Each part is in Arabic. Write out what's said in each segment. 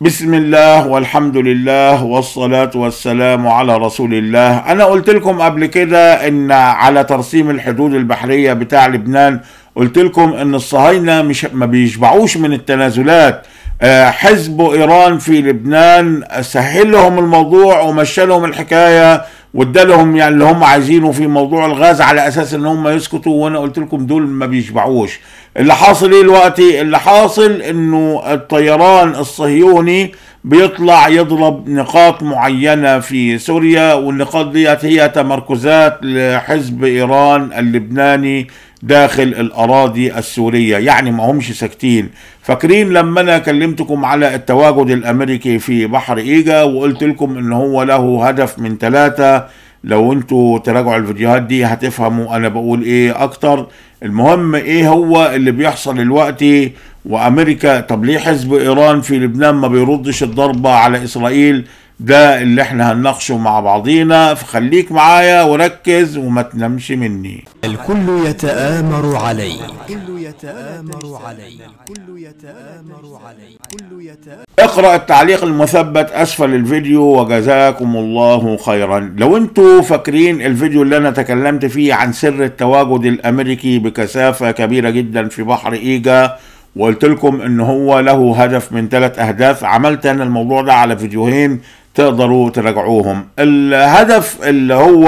بسم الله والحمد لله والصلاة والسلام على رسول الله أنا قلت لكم قبل كده أن على ترسيم الحدود البحرية بتاع لبنان قلت لكم أن الصهاينة مش ما بيشبعوش من التنازلات آه، حزب إيران في لبنان سهل لهم الموضوع ومشى لهم الحكاية وادالهم يعني اللي هم عايزينه في موضوع الغاز على اساس ان هم يسكتوا وانا قلت لكم دول ما بيشبعوش اللي حاصل ايه دلوقتي اللي حاصل انه الطيران الصهيوني بيطلع يضرب نقاط معينة في سوريا والنقاط ديت هي تمركزات لحزب ايران اللبناني داخل الأراضي السورية يعني ما همش ساكتين فاكرين لما أنا كلمتكم على التواجد الأمريكي في بحر إيجا وقلت لكم إن هو له هدف من ثلاثة لو انتوا تراجعوا الفيديوهات دي هتفهموا أنا بقول إيه أكتر المهم إيه هو اللي بيحصل دلوقتي وأمريكا طب ليه حزب إيران في لبنان ما بيردش الضربة على إسرائيل ده اللي احنا هنناقشه مع بعضينا فخليك معايا وركز وما تنامش مني الكل يتآمر علي الكل يتآمر علي الكل يتآمر علي الكل يتآمر اقرأ التعليق المثبت أسفل الفيديو وجزاكم الله خيرا لو انتوا فاكرين الفيديو اللي أنا تكلمت فيه عن سر التواجد الأمريكي بكثافة كبيرة جدا في بحر إيجا وقلت لكم ان هو له هدف من ثلاث اهداف عملت انا الموضوع ده على فيديوهين تقدروا تراجعوهم الهدف اللي هو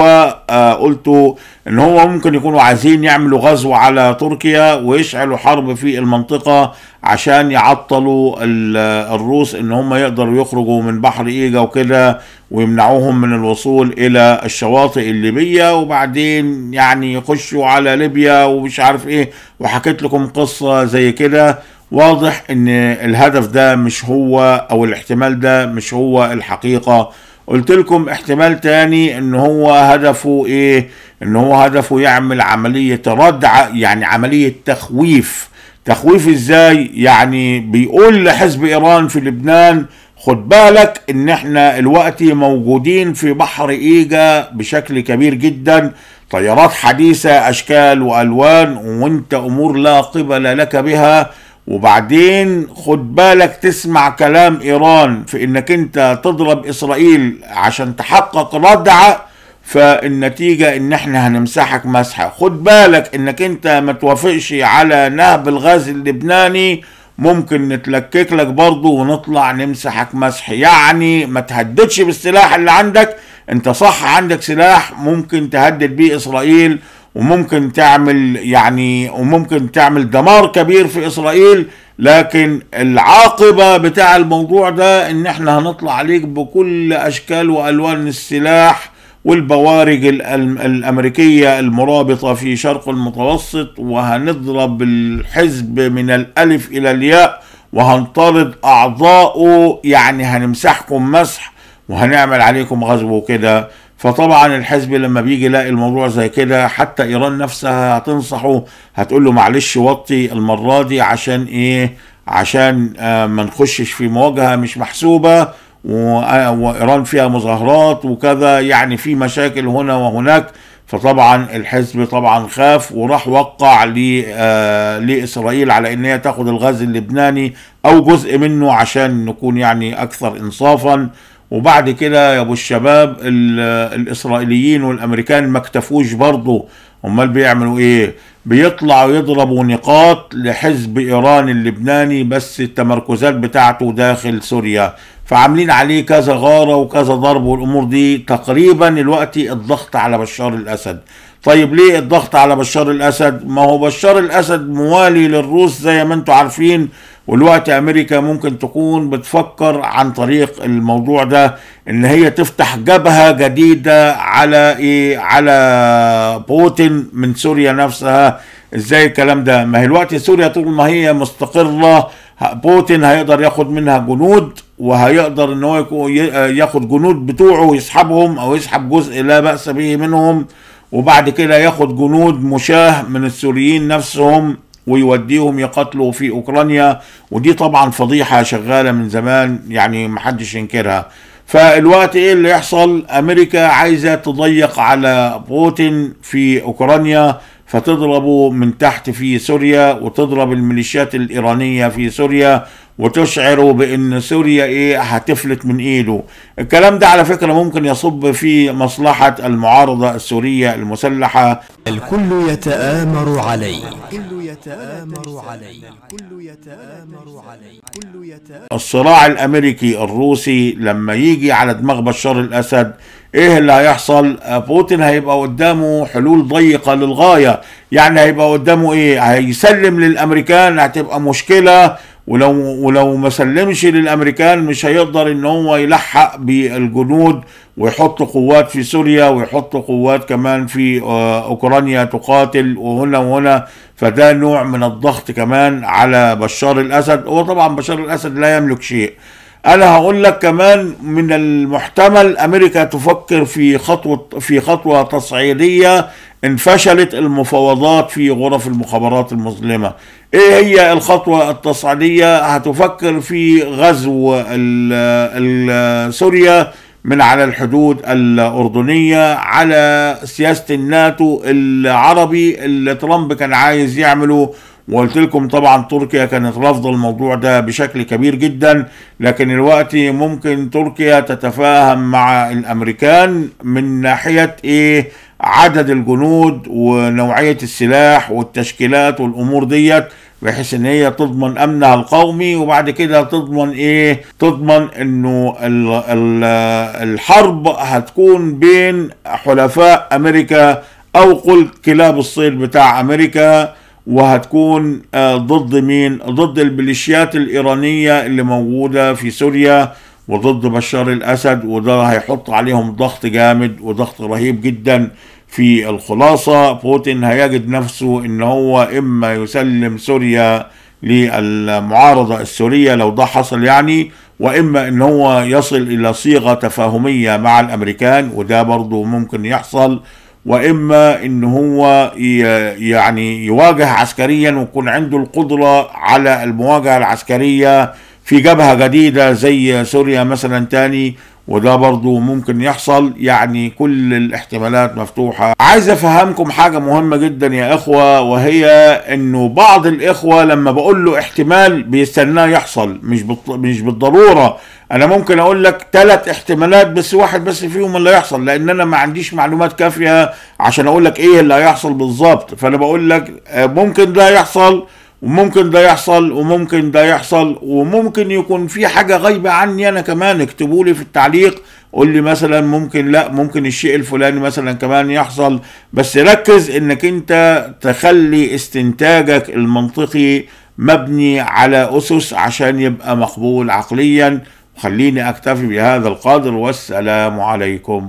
آه، قلته ان هو ممكن يكونوا عايزين يعملوا غزو على تركيا ويشعلوا حرب في المنطقة عشان يعطلوا الروس ان هم يقدروا يخرجوا من بحر ايجا وكده ويمنعوهم من الوصول الى الشواطئ الليبية وبعدين يعني يخشوا على ليبيا ومش عارف ايه وحكيت لكم قصة زي كده واضح ان الهدف ده مش هو او الاحتمال ده مش هو الحقيقة قلت لكم احتمال تاني ان هو هدفه ايه ان هو هدفه يعمل عملية ردع يعني عملية تخويف تخويف ازاي يعني بيقول لحزب ايران في لبنان خد بالك ان احنا الوقت موجودين في بحر ايجا بشكل كبير جدا طيارات حديثة اشكال والوان وانت امور لا قبل لك بها وبعدين خد بالك تسمع كلام ايران في انك انت تضرب اسرائيل عشان تحقق ردعه فالنتيجه ان احنا هنمسحك مسحه خد بالك انك انت ما توافقش على نهب الغاز اللبناني ممكن نتلكك لك برضه ونطلع نمسحك مسح يعني ما تهددش بالسلاح اللي عندك انت صح عندك سلاح ممكن تهدد بيه اسرائيل وممكن تعمل يعني وممكن تعمل دمار كبير في اسرائيل لكن العاقبة بتاع الموضوع ده ان احنا هنطلع عليك بكل اشكال والوان السلاح والبوارج الامريكية المرابطة في شرق المتوسط وهنضرب الحزب من الالف الى الياء وهنطرد اعضائه يعني هنمسحكم مسح وهنعمل عليكم غزو كده فطبعا الحزب لما بيجي يلاقي الموضوع زي كده حتى ايران نفسها هتنصحه هتقول له معلش وطي المره دي عشان ايه عشان آه، ما نخشش في مواجهه مش محسوبه آه، وايران فيها مظاهرات وكذا يعني في مشاكل هنا وهناك فطبعا الحزب طبعا خاف وراح وقع آه، لاسرائيل على ان هي تاخد الغاز اللبناني او جزء منه عشان نكون يعني اكثر انصافا وبعد كده يا ابو الشباب الاسرائيليين والامريكان ما اكتفوش برضه امال بيعملوا ايه بيطلعوا يضربوا نقاط لحزب ايران اللبناني بس التمركزات بتاعته داخل سوريا فعاملين عليه كذا غاره وكذا ضرب والامور دي تقريبا الوقت الضغط على بشار الاسد طيب ليه الضغط على بشار الاسد ما هو بشار الاسد موالي للروس زي ما انتم عارفين والوقت امريكا ممكن تكون بتفكر عن طريق الموضوع ده ان هي تفتح جبهه جديده على ايه على بوتين من سوريا نفسها ازاي الكلام ده ما هي الوقت سوريا طول ما هي مستقره بوتين هيقدر ياخد منها جنود وهيقدر ان هو ياخد جنود بتوعه ويسحبهم او يسحب جزء لا باس به منهم وبعد كده ياخد جنود مشاه من السوريين نفسهم ويوديهم يقتلوا في اوكرانيا ودي طبعا فضيحه شغاله من زمان يعني محدش ينكرها فالوقت ايه اللي يحصل امريكا عايزه تضيق على بوتين في اوكرانيا فتضربه من تحت في سوريا وتضرب الميليشيات الايرانيه في سوريا وتشعره بان سوريا ايه هتفلت من ايده الكلام ده على فكره ممكن يصب في مصلحه المعارضه السوريه المسلحه الكل يتآمر علي الكل يتآمر عليك الكل يتآمر عليك الصراع الامريكي الروسي لما يجي على دماغ بشار الاسد ايه اللي هيحصل بوتين هيبقى قدامه حلول ضيقة للغاية يعني هيبقى قدامه ايه هيسلم للامريكان هتبقى مشكلة ولو ولو ما سلمش للامريكان مش هيقدر ان هو يلحق بالجنود ويحط قوات في سوريا ويحط قوات كمان في آه، اوكرانيا تقاتل وهنا وهنا فده نوع من الضغط كمان على بشار الاسد هو طبعا بشار الاسد لا يملك شيء انا هقول لك كمان من المحتمل امريكا تفكر في خطوه في خطوه تصعيديه ان فشلت المفاوضات في غرف المخابرات المظلمه ايه هي الخطوه التصعيديه هتفكر في غزو سوريا من على الحدود الأردنية على سياسة الناتو العربي اللي ترامب كان عايز يعمله وقلت لكم طبعا تركيا كانت رافضه الموضوع ده بشكل كبير جدا لكن الوقت ممكن تركيا تتفاهم مع الامريكان من ناحيه ايه عدد الجنود ونوعيه السلاح والتشكيلات والامور ديت بحيث ان هي تضمن امنها القومي وبعد كده تضمن ايه تضمن انه الحرب هتكون بين حلفاء امريكا او قل كلاب الصيد بتاع امريكا وهتكون آه، ضد مين ضد الميليشيات الإيرانية اللي موجودة في سوريا وضد بشار الأسد وده هيحط عليهم ضغط جامد وضغط رهيب جدا في الخلاصة بوتين هيجد نفسه ان هو اما يسلم سوريا للمعارضة السورية لو ده حصل يعني واما ان هو يصل الى صيغة تفاهمية مع الامريكان وده برضو ممكن يحصل واما ان هو يعني يواجه عسكريا ويكون عنده القدره على المواجهه العسكريه في جبهه جديده زي سوريا مثلا تاني وده برضو ممكن يحصل يعني كل الاحتمالات مفتوحة عايز افهمكم حاجة مهمة جدا يا اخوة وهي انه بعض الاخوة لما بقول له احتمال بيستناه يحصل مش مش بالضرورة انا ممكن اقول لك ثلاث احتمالات بس واحد بس فيهم اللي هيحصل لان انا ما عنديش معلومات كافيه عشان اقول لك ايه اللي هيحصل بالظبط فانا بقول لك آه، ممكن ده يحصل وممكن ده يحصل وممكن ده يحصل وممكن يكون في حاجه غايبه عني انا كمان اكتبوا لي في التعليق قول لي مثلا ممكن لا ممكن الشيء الفلاني مثلا كمان يحصل بس ركز انك انت تخلي استنتاجك المنطقي مبني على اسس عشان يبقى مقبول عقليا خليني أكتفي بهذا القدر والسلام عليكم